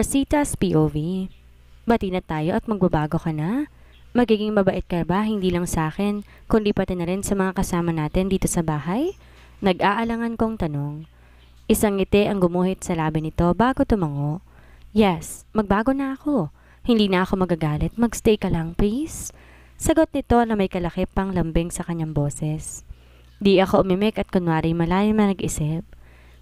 Rosita's POV. Bati na tayo at magbabago ka na. Magiging mabait ka ba hindi lang sa akin, kundi pati na rin sa mga kasama natin dito sa bahay? Nag-aalangan kong tanong. Isang ngiti ang gumuhit sa labi nito bago tumango. Yes, magbago na ako. Hindi na ako magagalit. Magstay ka lang, please. Sagot nito na may kalakip pang lambing sa kanyang boses. Di ako umimik at kunwari malayo na nag-isip.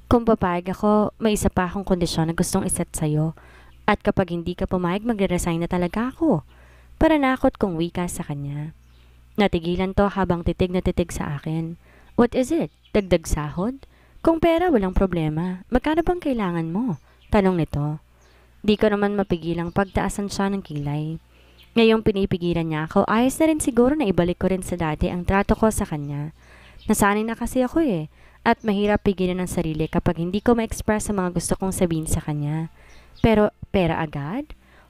Kung papayag ako, may isa pa akong kondisyon na gustong iset sa'yo. At kapag hindi ka pumayag, magre-resign na talaga ako. Para nakot kong wika sa kanya. Natigilan to habang titig na titig sa akin. What is it? Dagdag sahod? Kung pera, walang problema. Magkano bang kailangan mo? Tanong nito. Di ko naman mapigilang pagtaasan siya ng kilay. Ngayong pinipigilan niya ako, ayos na rin siguro na ibalik ko rin sa dati ang trato ko sa kanya. Nasanay na kasi ako eh at mahirap pigilan ang sarili kapag hindi ko ma-express ang mga gusto kong sabihin sa kanya. Pero pera agad?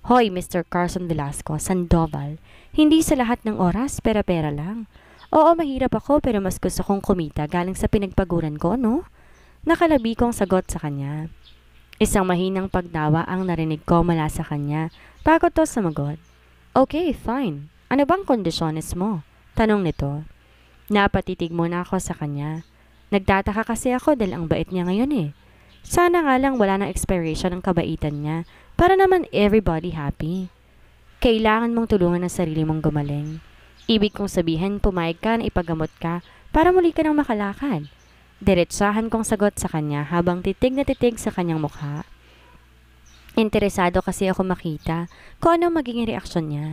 Hoy, Mr. Carson Velasco, Sandoval, hindi sa lahat ng oras, pera-pera lang. Oo, mahirap ako pero mas gusto kong kumita galing sa pinagpaguran ko, no? Nakalabi kong sagot sa kanya. Isang mahinang pagdawa ang narinig ko mula sa kanya bago to sumagot. Okay, fine. Ano bang kondisyones mo? Tanong nito. Napatitig muna ako sa kanya. Nagtataka kasi ako dahil ang bait niya ngayon eh. Sana nga lang wala nang expiration ang kabaitan niya para naman everybody happy. Kailangan mong tulungan ang sarili mong gumaling. Ibig kong sabihin, pumayag ka na ipagamot ka para muli ka nang makalakad. Diretsahan kong sagot sa kanya habang titig na titig sa kanyang mukha. Interesado kasi ako makita kung ano magiging reaksyon niya.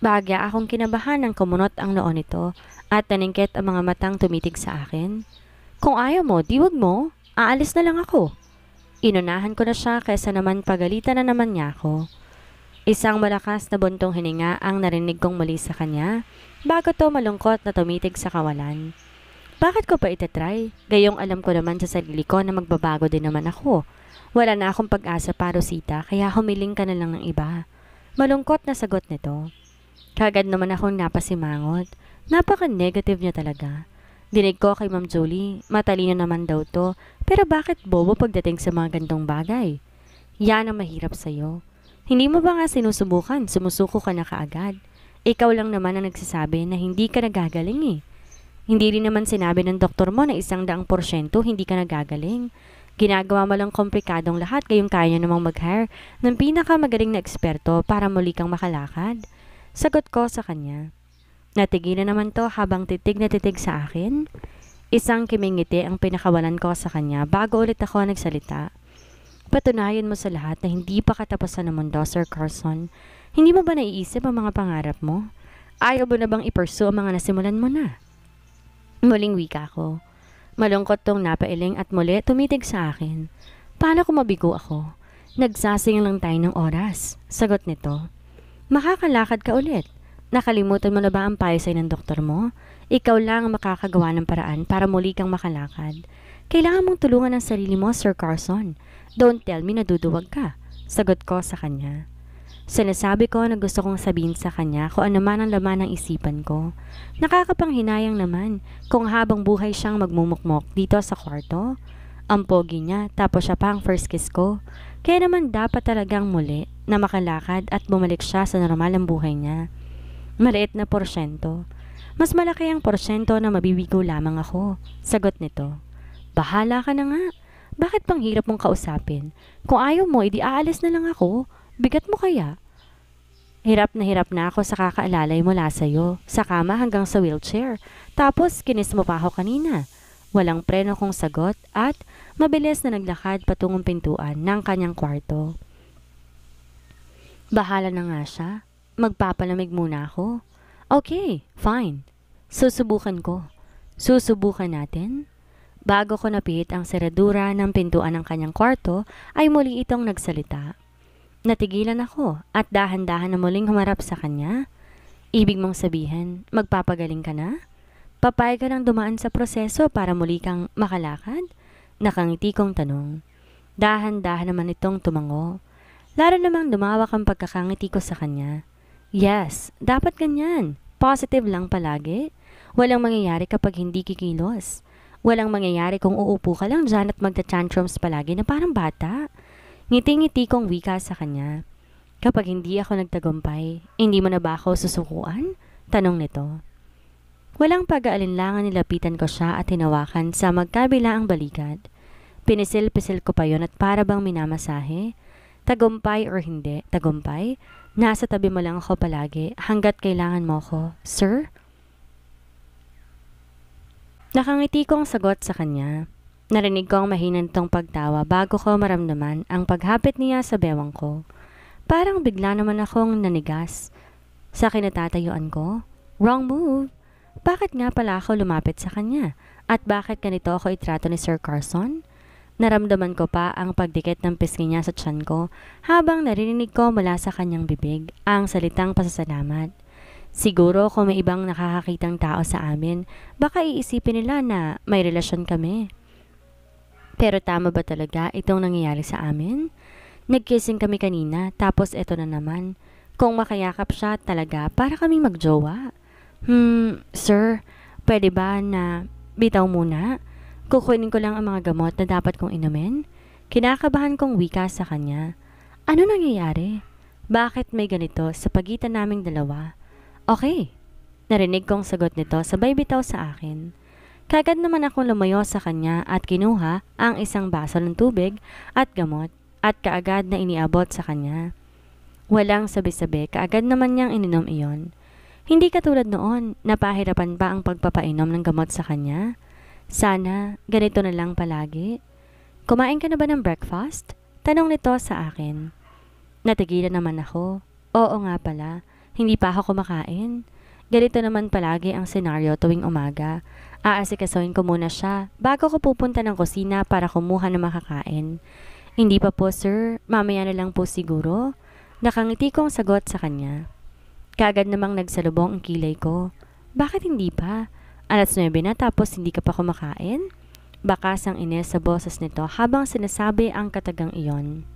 Bagya akong kinabahan ng kumunot ang noon nito at naningkit ang mga matang tumitig sa akin. Kung ayaw mo, di wag mo. Aalis na lang ako. Inunahan ko na siya kaysa naman pagalitan na naman niya ako. Isang malakas na buntong hininga ang narinig kong muli sa kanya bago to malungkot na tumitig sa kawalan. Bakit ko pa itatry? Gayong alam ko naman sa sarili ko na magbabago din naman ako. Wala na akong pag-asa para Rosita kaya humiling ka na lang ng iba. Malungkot na sagot nito. Kagad naman akong napasimangot. Napaka-negative niya talaga. Dinig ko kay Ma'am Julie, matalino naman daw to, pero bakit bobo pagdating sa mga gandong bagay? Yan ang mahirap sa'yo. Hindi mo ba nga sinusubukan, sumusuko ka na kaagad. Ikaw lang naman ang nagsasabi na hindi ka nagagaling eh. Hindi rin naman sinabi ng doktor mo na isang daang porsyento hindi ka nagagaling. Ginagawa mo lang komplikadong lahat kayong kaya niya namang mag-hire ng pinakamagaling na eksperto para muli kang makalakad. Sagot ko sa kanya. Natigilan naman to habang titig na titig sa akin. Isang kimingiti ang pinakawalan ko sa kanya bago ulit ako nagsalita. Patunayan mo sa lahat na hindi pa katapusan ng mundo, Sir Carson. Hindi mo ba naiisip ang mga pangarap mo? Ayaw mo na bang ipursue ang mga nasimulan mo na? Muling wika ko. Malungkot tong napailing at muli tumitig sa akin. Paano kung mabigo ako? Nagsasing lang tayo ng oras. Sagot nito. Makakalakad ka ulit. Nakalimutan mo na ba ang payasay ng doktor mo? Ikaw lang ang makakagawa ng paraan para muli kang makalakad. Kailangan mong tulungan ang sarili mo, Sir Carson. Don't tell me na duduwag ka. Sagot ko sa kanya. Sinasabi ko na gusto kong sabihin sa kanya kung ano man ang laman ng isipan ko. Nakakapanghinayang naman kung habang buhay siyang magmumukmok dito sa kwarto. Ang pogi niya tapos siya pa ang first kiss ko. Kaya naman dapat talagang muli na makalakad at bumalik siya sa normal ang buhay niya. Maliit na porsyento. Mas malaki ang porsyento na mabibigo lamang ako. Sagot nito. Bahala ka na nga. Bakit pang hirap mong kausapin? Kung ayaw mo, edi aalis na lang ako. Bigat mo kaya? Hirap na hirap na ako sa kakaalalay mula sa'yo, sa kama hanggang sa wheelchair. Tapos, kinis mo pa ako kanina. Walang preno kong sagot at mabilis na naglakad patungong pintuan ng kanyang kwarto. Bahala na nga siya. Magpapalamig muna ako. Okay, fine. Susubukan ko. Susubukan natin. Bago ko napihit ang seradura ng pintuan ng kanyang kwarto, ay muli itong nagsalita. Natigilan ako at dahan-dahan na muling humarap sa kanya. Ibig mong sabihin, magpapagaling ka na? Papayag ka ng dumaan sa proseso para muli kang makalakad? Nakangiti kong tanong. Dahan-dahan naman itong tumango. Lalo namang dumawak ang pagkakangiti ko sa kanya. Yes, dapat ganyan. Positive lang palagi. Walang mangyayari kapag hindi kikilos. Walang mangyayari kung uupo ka lang dyan at magta-tantrums palagi na parang bata. Ngiti-ngiti kong wika sa kanya. Kapag hindi ako nagtagumpay, hindi mo na ba ako susukuan? Tanong nito. Walang pag-aalinlangan nilapitan ko siya at hinawakan sa magkabila ang balikat. Pinisil-pisil ko pa yon at para bang minamasahe. Tagumpay or hindi, tagumpay, Nasa tabi mo lang ako palagi hanggat kailangan mo ako. Sir? Nakangiti ko ang sagot sa kanya. Narinig ko ang mahinantong pagtawa bago ko maramdaman ang paghapit niya sa bewang ko. Parang bigla naman akong nanigas sa kinatatayuan ko. Wrong move! Bakit nga pala ako lumapit sa kanya? At bakit ganito ako itrato ni Sir Carson? Naramdaman ko pa ang pagdikit ng pisngi niya sa tiyan ko habang narinig ko mula sa kanyang bibig ang salitang pasasalamat. Siguro kung may ibang nakakakitang tao sa amin, baka iisipin nila na may relasyon kami. Pero tama ba talaga itong nangyayari sa amin? Nagkissing kami kanina tapos eto na naman. Kung makayakap siya talaga para kaming magjowa. Hmm, sir, pwede ba na bitaw muna? Kukunin ko lang ang mga gamot na dapat kong inumin. Kinakabahan kong wika sa kanya. Ano nangyayari? Bakit may ganito sa pagitan naming dalawa? Okay. Narinig kong sagot nito sabay bitaw sa akin. Kagad naman akong lumayo sa kanya at kinuha ang isang baso ng tubig at gamot at kaagad na iniabot sa kanya. Walang sabi-sabi, kaagad naman niyang ininom iyon. Hindi katulad noon, napahirapan pa ang pagpapainom ng gamot sa kanya. Sana, ganito na lang palagi. Kumain ka na ba ng breakfast? Tanong nito sa akin. Natigilan naman ako. Oo nga pala, hindi pa ako kumakain. Ganito naman palagi ang senaryo tuwing umaga. Aasikasuhin ko muna siya bago ko pupunta ng kusina para kumuha ng makakain. Hindi pa po sir, mamaya na lang po siguro. Nakangiti kong sagot sa kanya. Kagad namang nagsalubong ang kilay ko. Bakit hindi pa? Alas 9 na tapos hindi ka pa kumakain? Bakas ang Ines sa boses nito habang sinasabi ang katagang iyon.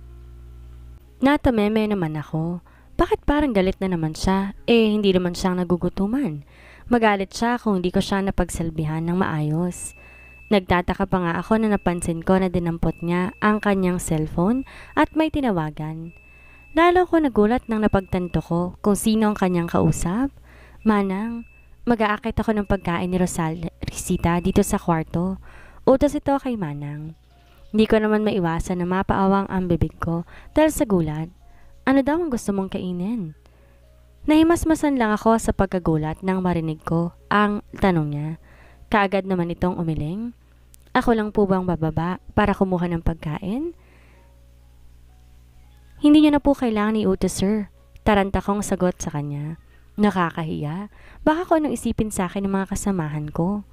Natameme naman ako. Bakit parang galit na naman siya? Eh, hindi naman siyang nagugutuman. Magalit siya kung hindi ko siya napagsalbihan ng maayos. Nagtataka pa nga ako na napansin ko na dinampot niya ang kanyang cellphone at may tinawagan. Lalo ko nagulat nang napagtanto ko kung sino ang kanyang kausap. Manang, mag-aakit ako ng pagkain ni Rosal Risita dito sa kwarto. Utos ito kay Manang. Hindi ko naman maiwasan na mapaawang ang bibig ko dahil sa gulat. Ano daw ang gusto mong kainin? Nahimasmasan lang ako sa pagkagulat nang marinig ko ang tanong niya. Kaagad naman itong umiling. Ako lang po bang bababa para kumuha ng pagkain? Hindi niyo na po kailangan iutos, sir. Taranta kong sagot sa kanya. Nakakahiya. Baka ko anong isipin sa akin ng mga kasamahan ko.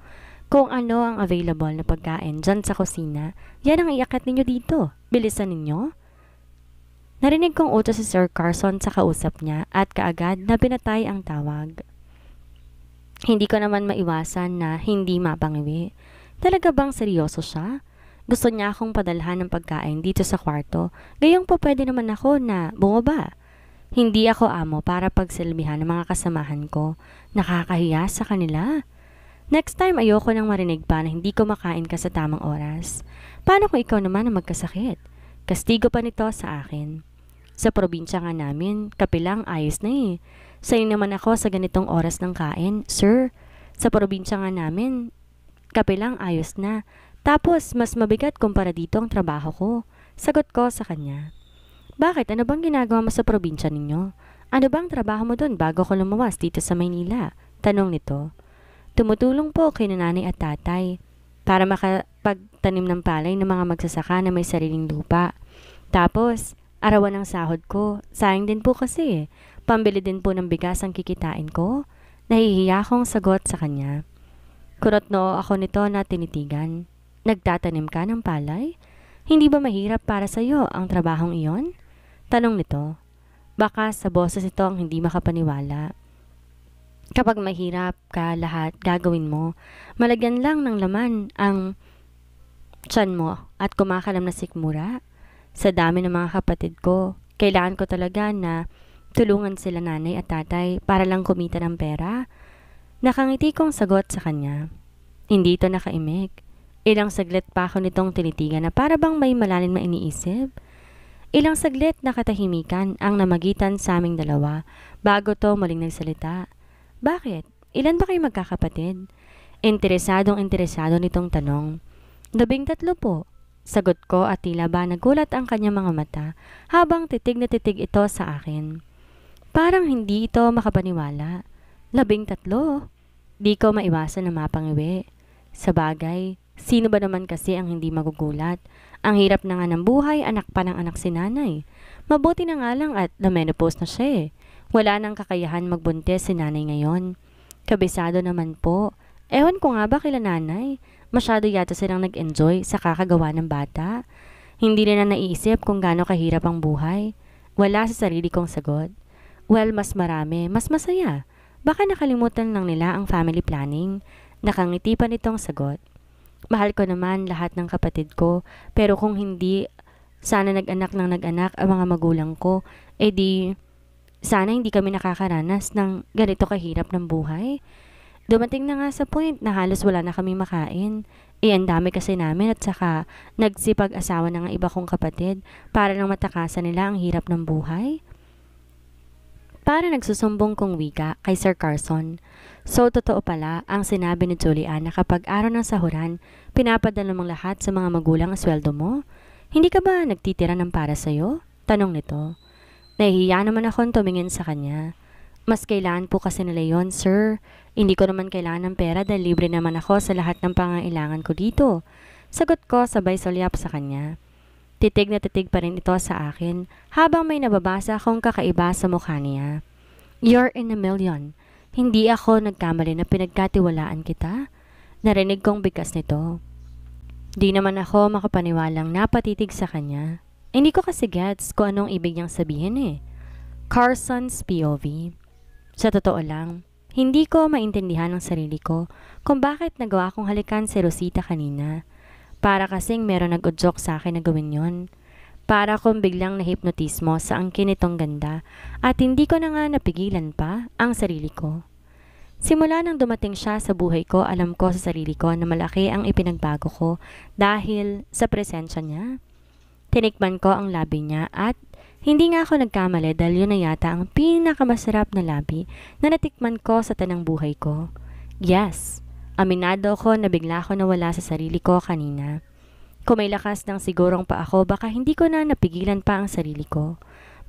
Kung ano ang available na pagkain dyan sa kusina, yan ang iakat ninyo dito. Bilisan ninyo. Narinig kong utos si Sir Carson sa kausap niya at kaagad na binatay ang tawag. Hindi ko naman maiwasan na hindi mapangiwi. Talaga bang seryoso siya? Gusto niya akong padalhan ng pagkain dito sa kwarto. Gayong po pwede naman ako na bumaba. Hindi ako amo para pagsilbihan ng mga kasamahan ko. Nakakahiya sa kanila. Next time ayoko nang marinig pa na hindi ko makain ka sa tamang oras. Paano kung ikaw naman ang magkasakit? Kastigo pa nito sa akin. Sa probinsya nga namin, kapilang ayos na eh. Sayo naman ako sa ganitong oras ng kain, sir. Sa probinsya nga namin, kapilang ayos na. Tapos, mas mabigat kumpara dito ang trabaho ko. Sagot ko sa kanya. Bakit? Ano bang ginagawa mo sa probinsya ninyo? Ano bang trabaho mo doon bago ko lumawas dito sa Maynila? Tanong nito. Tumutulong po kay nanay at tatay para makapagtanim ng palay ng mga magsasaka na may sariling lupa. Tapos, arawan ang sahod ko. Sayang din po kasi. Eh. Pambili din po ng bigas ang kikitain ko. Nahihiya akong sagot sa kanya. Kurot no ako nito na tinitigan. Nagtatanim ka ng palay? Hindi ba mahirap para sa iyo ang trabahong iyon? Tanong nito, baka sa boses ito ang hindi makapaniwala. Kapag mahirap ka lahat gagawin mo, malagyan lang ng laman ang tiyan mo at kumakalam na sikmura. Sa dami ng mga kapatid ko, kailangan ko talaga na tulungan sila nanay at tatay para lang kumita ng pera. Nakangiti kong sagot sa kanya. Hindi ito nakaimik. Ilang saglit pa ako nitong tinitigan na para bang may malalim na iniisip. Ilang saglit na katahimikan ang namagitan sa aming dalawa bago to muling nagsalita. Bakit? Ilan ba kayo magkakapatid? Interesadong interesado nitong tanong. Dabing tatlo po. Sagot ko at tila ba nagulat ang kanyang mga mata habang titig na titig ito sa akin. Parang hindi ito makapaniwala. Labing tatlo. Di ko maiwasan na mapangiwi. Sa bagay, Sino ba naman kasi ang hindi magugulat? Ang hirap na nga ng buhay, anak pa ng anak si nanay. Mabuti na nga lang at na-menopause na siya eh. Wala nang kakayahan magbuntis si nanay ngayon. Kabisado naman po. Ewan ko nga ba kila nanay. Masyado yata silang nag-enjoy sa kakagawa ng bata. Hindi na naiisip kung gaano kahirap ang buhay. Wala sa sarili kong sagot. Well, mas marami, mas masaya. Baka nakalimutan lang nila ang family planning. Nakangiti pa nitong sagot. Mahal ko naman lahat ng kapatid ko, pero kung hindi, sana nag-anak ng nag-anak ang mga magulang ko, eh di, sana hindi kami nakakaranas ng ganito kahirap ng buhay. Dumating na nga sa point na halos wala na kami makain. Eh, ang dami kasi namin at saka nagsipag-asawa ng iba kong kapatid para lang matakasan nila ang hirap ng buhay. Para nagsusumbong kong wika kay Sir Carson. So, totoo pala ang sinabi ni Julian na kapag araw ng sahuran, pinapadala mong lahat sa mga magulang ang sweldo mo? Hindi ka ba nagtitira ng para sa'yo? Tanong nito. Nahihiya naman akong tumingin sa kanya. Mas kailan po kasi nila yon, sir. Hindi ko naman kailangan ng pera dahil libre naman ako sa lahat ng pangailangan ko dito. Sagot ko sabay sulyap sa kanya. Titig na titig pa rin ito sa akin habang may nababasa akong kakaiba sa mukha niya. You're in a million. Hindi ako nagkamali na pinagkatiwalaan kita. Narinig kong bigkas nito. Di naman ako makapaniwalang napatitig sa kanya. Hindi ko kasi gets kung anong ibig niyang sabihin eh. Carson's POV. Sa totoo lang, hindi ko maintindihan ng sarili ko kung bakit nagawa kong halikan si Rosita kanina. Para kasing meron nag-udyok sa akin na gawin yon. Para kong biglang nahipnotismo sa angkin nitong ganda at hindi ko na nga napigilan pa ang sarili ko. Simula nang dumating siya sa buhay ko, alam ko sa sarili ko na malaki ang ipinagbago ko dahil sa presensya niya. Tinikman ko ang labi niya at hindi nga ako nagkamali dahil yun na yata ang pinakamasarap na labi na natikman ko sa tanang buhay ko. Yes, Aminado ko na bigla ko nawala sa sarili ko kanina. Kung may lakas ng sigurong pa ako, baka hindi ko na napigilan pa ang sarili ko.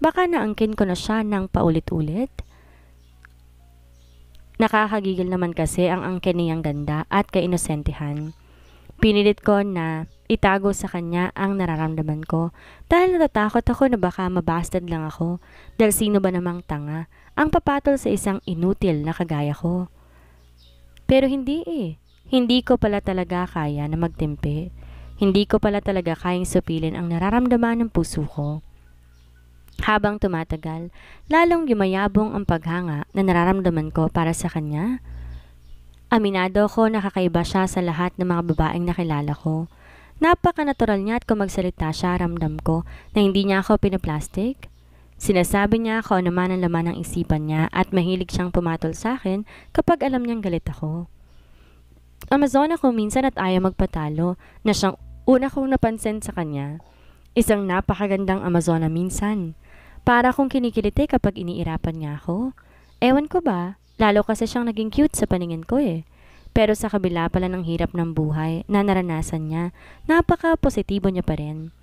Baka naangkin ko na siya ng paulit-ulit. Nakakagigil naman kasi ang angkin niyang ganda at kainosentehan. Pinilit ko na itago sa kanya ang nararamdaman ko dahil natatakot ako na baka mabastad lang ako dahil sino ba namang tanga ang papatol sa isang inutil na kagaya ko. Pero hindi eh. Hindi ko pala talaga kaya na magtimpi. Hindi ko pala talaga kayang supilin ang nararamdaman ng puso ko. Habang tumatagal, lalong yumayabong ang paghanga na nararamdaman ko para sa kanya. Aminado ko nakakaiba siya sa lahat ng mga babaeng nakilala ko. Napaka-natural niya at kung magsalita siya, ramdam ko na hindi niya ako pinaplastic. Sinasabi niya ako naman ang laman ng isipan niya at mahilig siyang pumatol sa akin kapag alam niyang galit ako. Amazon ako minsan at ayaw magpatalo na siyang una kong napansin sa kanya. Isang napakagandang Amazona minsan. Para kong kinikilite kapag iniirapan niya ako. Ewan ko ba, lalo kasi siyang naging cute sa paningin ko eh. Pero sa kabila pala ng hirap ng buhay na naranasan niya, napaka-positibo niya pa rin.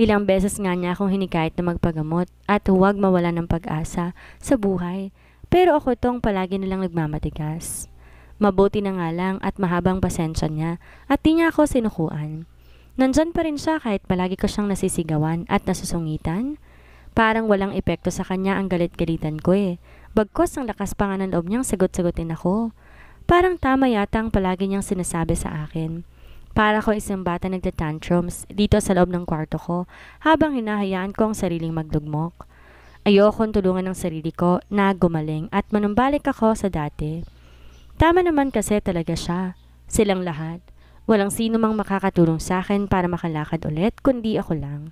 Ilang beses nga niya akong hinikayat na magpagamot at huwag mawala ng pag-asa sa buhay. Pero ako tong palagi nilang nagmamatigas. Mabuti na nga lang at mahabang pasensya niya at di niya ako sinukuan. Nandyan pa rin siya kahit palagi ko siyang nasisigawan at nasusungitan. Parang walang epekto sa kanya ang galit-galitan ko eh. Bagkos ang lakas pa nga ng loob niyang sagot-sagutin ako. Parang tama yata ang palagi niyang sinasabi sa akin. Para ko isang bata nagtatantrums dito sa loob ng kwarto ko habang hinahayaan ko ang sariling magdugmok. Ayokong tulungan ng sarili ko na gumaling at manumbalik ako sa dati. Tama naman kasi talaga siya. Silang lahat. Walang sino mang makakatulong sa akin para makalakad ulit kundi ako lang.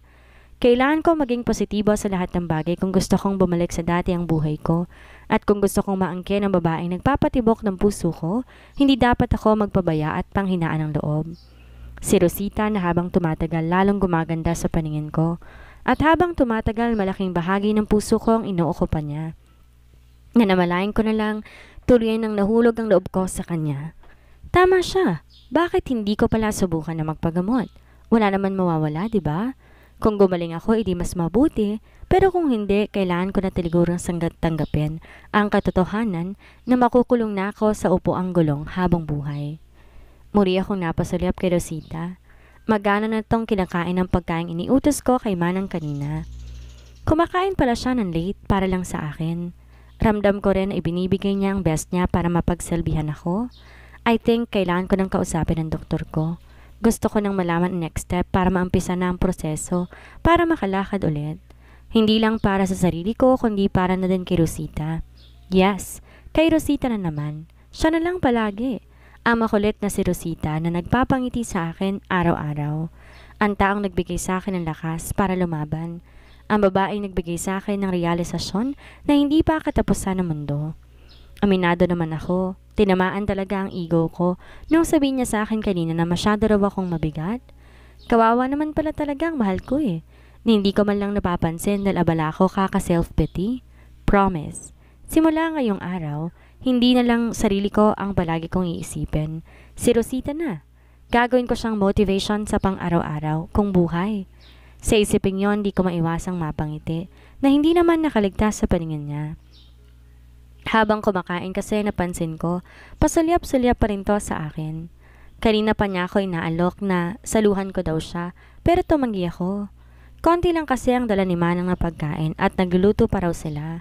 Kailangan ko maging positibo sa lahat ng bagay kung gusto kong bumalik sa dati ang buhay ko at kung gusto kong maangkin ng babaeng nagpapatibok ng puso ko, hindi dapat ako magpabaya at panghinaan ng loob. Si Rosita na habang tumatagal lalong gumaganda sa paningin ko. At habang tumatagal malaking bahagi ng puso ko ang inookupan niya. Nanamalayan ko na lang, tuloy nang nahulog ang loob ko sa kanya. Tama siya. Bakit hindi ko pala subukan na magpagamot? Wala naman mawawala, di ba? Kung gumaling ako, edi mas mabuti. Pero kung hindi, kailan ko na tiligurang sanggat tanggapin ang katotohanan na makukulong na ako sa upuang gulong habang buhay. Muli akong napasulyap kay Rosita. Magana na tong kinakain ng pagkain iniutos ko kay Manang kanina. Kumakain pala siya ng late para lang sa akin. Ramdam ko rin na ibinibigay niya ang best niya para mapagsalbihan ako. I think kailangan ko nang kausapin ng doktor ko. Gusto ko nang malaman ang next step para maampisa na ang proseso, para makalakad ulit. Hindi lang para sa sarili ko, kundi para na din kay Rosita. Yes, kay Rosita na naman. Siya na lang palagi. Ang makulit na si Rosita na nagpapangiti sa akin araw-araw. Ang taong nagbigay sa akin ng lakas para lumaban. Ang babaeng nagbigay sa akin ng realisasyon na hindi pa katapusan ng mundo. Aminado naman ako. Tinamaan talaga ang ego ko nung sabihin niya sa akin kanina na masyado raw akong mabigat. Kawawa naman pala talaga ang mahal ko eh. Hindi ko man lang napapansin dahil abala ko kaka-self-pity. Promise, simula ngayong araw, hindi na lang sarili ko ang palagi kong iisipin. Si Rosita na. Gagawin ko siyang motivation sa pang-araw-araw kung buhay. Sa isipin yon, di ko maiwasang mapangiti na hindi naman nakaligtas sa paningin niya. Habang kumakain kasi napansin ko, pasulyap-sulyap pa rin to sa akin. Kanina pa niya ako inaalok na saluhan ko daw siya, pero tumanggi ako. Konti lang kasi ang dala ni Manang na pagkain at nagluluto pa raw sila.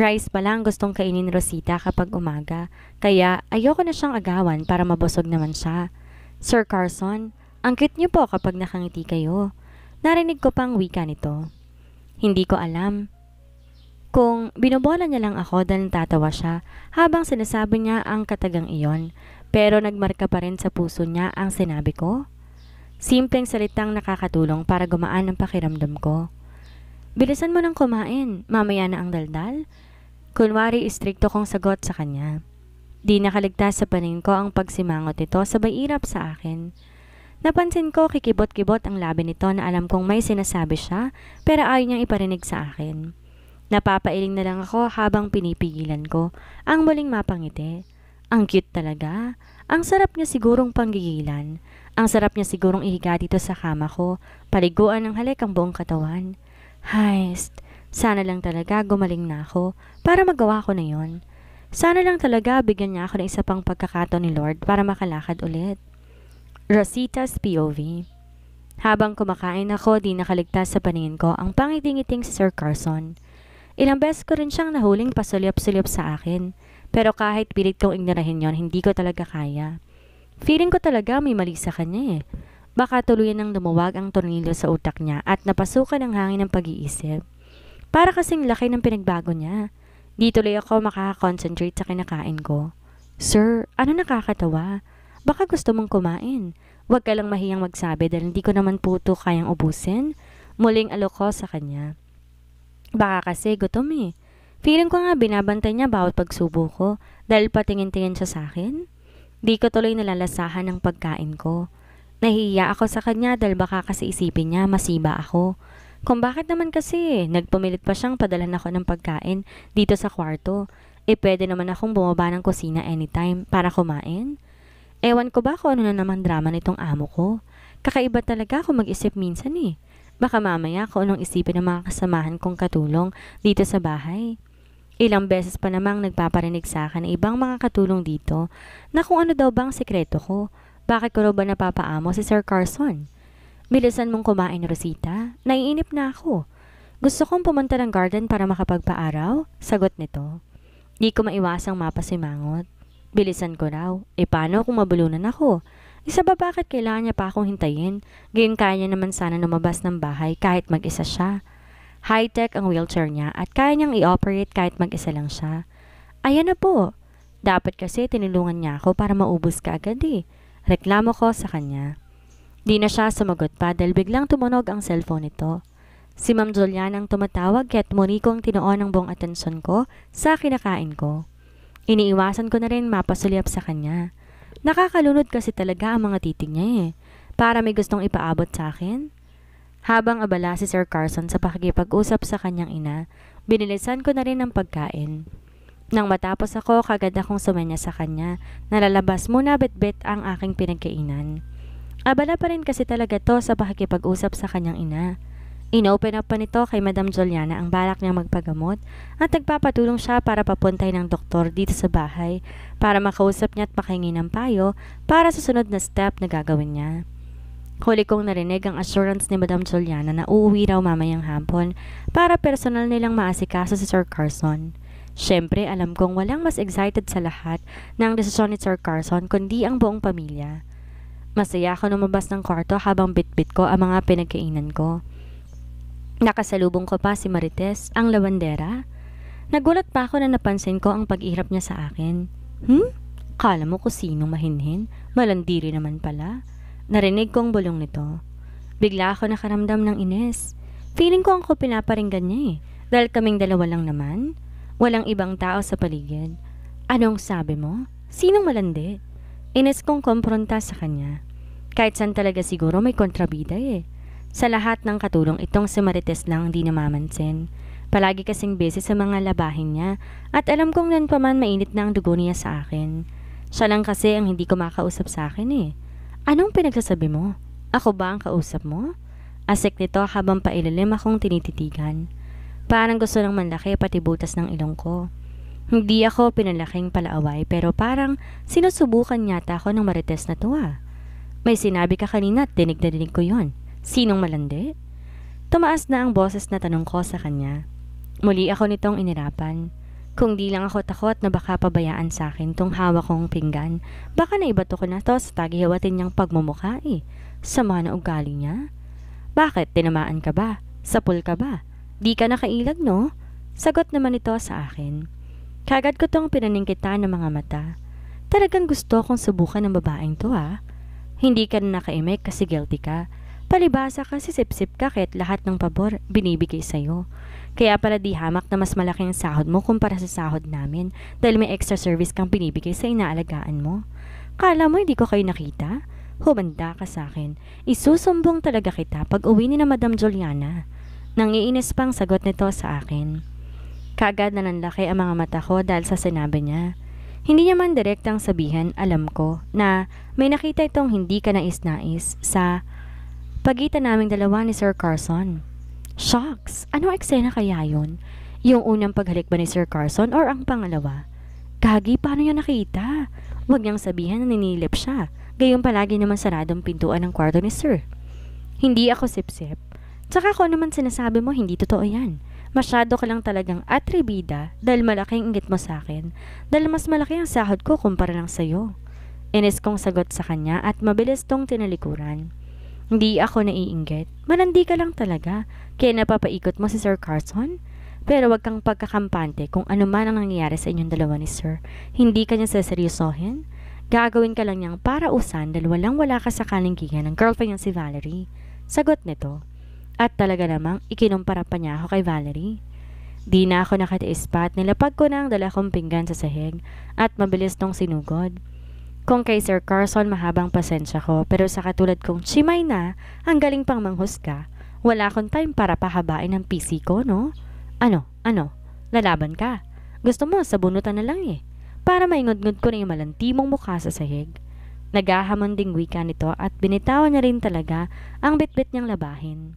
Rice pa lang gustong kainin Rosita kapag umaga, kaya ayoko na siyang agawan para mabusog naman siya. Sir Carson, ang cute niyo po kapag nakangiti kayo. Narinig ko pang wika nito. Hindi ko alam kung binobola niya lang ako dahil tatawa siya habang sinasabi niya ang katagang iyon. Pero nagmarka pa rin sa puso niya ang sinabi ko. Simpleng salitang nakakatulong para gumaan ang pakiramdam ko. Bilisan mo nang kumain, mamaya na ang daldal. Kunwari istrikto kong sagot sa kanya. Di nakaligtas sa paningin ko ang pagsimangot nito sabay irap sa akin. Napansin ko kikibot-kibot ang labi nito na alam kong may sinasabi siya pero ayaw niyang iparinig sa akin. Napapailing na lang ako habang pinipigilan ko ang muling mapangiti. Ang cute talaga. Ang sarap niya sigurong panggigilan. Ang sarap niya sigurong ihiga dito sa kama ko, paliguan ng halik ang buong katawan. Heist, sana lang talaga gumaling na ako para magawa ko na yon. Sana lang talaga bigyan niya ako ng isa pang pagkakataon ni Lord para makalakad ulit. Rosita's POV habang kumakain ako, di nakaligtas sa paningin ko ang pangiting-iting si Sir Carson. Ilang beses ko rin siyang nahuling pasulyap-sulyap sa akin. Pero kahit pilit kong ignorahin yon, hindi ko talaga kaya. Feeling ko talaga may mali sa kanya eh. Baka tuluyan nang lumuwag ang tornilyo sa utak niya at napasukan ang hangin ng pag-iisip. Para kasing laki ng pinagbago niya. Di tuloy ako makakakonsentrate sa kinakain ko. Sir, ano nakakatawa? Baka gusto mong kumain. Huwag ka lang mahiyang magsabi dahil hindi ko naman puto kayang ubusin. Muling aloko sa kanya. Baka kasi gutom eh. Feeling ko nga binabantay niya bawat pagsubo ko dahil patingin-tingin siya sa akin. Di ko tuloy nalalasahan ng pagkain ko. Nahiya ako sa kanya dahil baka kasi isipin niya masiba ako. Kung bakit naman kasi, nagpumilit pa siyang padalan ako ng pagkain dito sa kwarto. E pwede naman akong bumaba ng kusina anytime para kumain. Ewan ko ba kung ano na naman drama nitong amo ko. Kakaiba talaga ako mag-isip minsan eh. Baka mamaya kung anong isipin ng mga kasamahan kong katulong dito sa bahay. Ilang beses pa namang nagpaparinig sa akin ng ibang mga katulong dito na kung ano daw bang sekreto ko. Bakit ko raw ba napapaamo si Sir Carson? Bilisan mong kumain, Rosita. Naiinip na ako. Gusto kong pumunta ng garden para makapagpaaraw? Sagot nito. Di ko maiwasang mapasimangot. Bilisan ko raw. E paano kung mabulunan ako? Isa ba bakit kailangan niya pa akong hintayin? Gayon kaya niya naman sana lumabas ng bahay kahit mag-isa siya. High-tech ang wheelchair niya at kaya niyang i-operate kahit mag-isa lang siya. Ayan na po. Dapat kasi tinulungan niya ako para maubos ka agad eh. Reklamo ko sa kanya. Di na siya sumagot pa dahil biglang tumunog ang cellphone nito. Si Ma'am Julian ang tumatawag kaya't Monico ang tinoon ang buong atensyon ko sa kinakain ko. Iniiwasan ko na rin mapasulyap sa kanya. Nakakalunod kasi talaga ang mga titig niya eh. Para may gustong ipaabot sa akin. Habang abala si Sir Carson sa pakikipag-usap sa kanyang ina, binilisan ko na rin ang pagkain. Nang matapos ako, kagad akong sumenya sa kanya, nalalabas muna betbet -bet ang aking pinagkainan. Abala pa rin kasi talaga to sa pakikipag-usap sa kanyang ina. Inopen up pa nito kay Madam Juliana ang balak niyang magpagamot at nagpapatulong siya para papuntay ng doktor dito sa bahay para makausap niya at makahingi ng payo para sa sunod na step na gagawin niya. Huli kong narinig ang assurance ni Madam Juliana na uuwi raw mamayang hapon para personal nilang maasikaso si Sir Carson. Siyempre, alam kong walang mas excited sa lahat ng desisyon ni Sir Carson kundi ang buong pamilya. Masaya ako lumabas ng kwarto habang bitbit ko ang mga pinagkainan ko. Nakasalubong ko pa si Marites, ang labandera. Nagulat pa ako na napansin ko ang pag-irap niya sa akin. Hmm? Kala mo ko sino mahinhin? Malandiri naman pala. Narinig kong bulong nito. Bigla ako nakaramdam ng ines. Feeling ko ang ko pinaparinggan niya eh. Dahil kaming dalawa lang naman. Walang ibang tao sa paligid. Anong sabi mo? Sinong malandi? Ines kong kompronta sa kanya. Kahit saan talaga siguro may kontrabida eh. Sa lahat ng katulong itong si Marites lang hindi namamansin. Palagi kasing busy sa mga labahin niya at alam kong nan pa man mainit na ang dugo niya sa akin. Siya lang kasi ang hindi kumakausap sa akin eh. Anong pinagsasabi mo? Ako ba ang kausap mo? Asik nito habang pailalim akong tinititigan. Parang gusto lang manlaki pati butas ng ilong ko. Hindi ako pinalaking palaaway pero parang sinusubukan yata ako ng marites na to May sinabi ka kanina at dinig na dinig ko yon. Sinong malandi? Tumaas na ang boses na tanong ko sa kanya. Muli ako nitong inirapan. Kung di lang ako takot na baka pabayaan sa akin tong hawak kong pinggan, baka naibato ko na to sa tagihawatin niyang pagmumukha eh. Sama na ugali niya. Bakit? Tinamaan ka ba? Sapul ka ba? Di ka nakailag no? Sagot naman ito sa akin. Kagad ko tong pinaningkitan ng mga mata. Talagang gusto kong subukan ng babaeng to ah. Hindi ka na nakaimik kasi guilty ka. Palibasa ka si Sipsip ka kahit lahat ng pabor binibigay sa'yo. Kaya pala di hamak na mas malaki ang sahod mo kumpara sa sahod namin dahil may extra service kang binibigay sa inaalagaan mo. Kala mo hindi ko kayo nakita? Humanda ka sa akin. Isusumbong talaga kita pag uwi ni na Madam Juliana. Nangiinis pang sagot nito sa akin. Kagad na nanlaki ang mga mata ko dahil sa sinabi niya. Hindi niya man direktang sabihan, alam ko, na may nakita itong hindi ka nais-nais sa pagitan naming dalawa ni Sir Carson. Shocks! Ano eksena kaya yon? Yung unang paghalik ba ni Sir Carson or ang pangalawa? Kagi, paano niya nakita? Huwag niyang sabihan na ninilip siya. Gayon palagi naman saradong pintuan ng kwarto ni Sir. Hindi ako sip-sip. Tsaka kung naman ano sinasabi mo, hindi totoo yan. Masyado ka lang talagang atribida dahil malaking ang ingit mo sa akin. Dahil mas malaki ang sahod ko kumpara lang sa'yo. Inis kong sagot sa kanya at mabilis tong tinalikuran. Hindi ako naiinggit. Manandi ka lang talaga. Kaya napapaikot mo si Sir Carson? Pero wag kang pagkakampante kung ano man ang nangyayari sa inyong dalawa ni Sir. Hindi ka niya seseryosohin. Gagawin ka lang niyang para usan dahil walang wala ka sa kalingkingan ng girlfriend niya si Valerie. Sagot nito. At talaga namang ikinumpara pa niya ako kay Valerie. Di na ako nakatiis pa at nilapag ko na ang dala pinggan sa sahig at mabilis nung sinugod. Kung kay Sir Carson mahabang pasensya ko, pero sa katulad kong chimay na, ang galing pang manghusga, wala akong time para pahabain ang PC ko, no? Ano, ano, lalaban ka. Gusto mo, sabunutan na lang eh. Para maingod-ngod ko na yung malantimong mukha sa sahig. Nagahamon ding wika nito at binitawan niya rin talaga ang bitbit niyang labahin.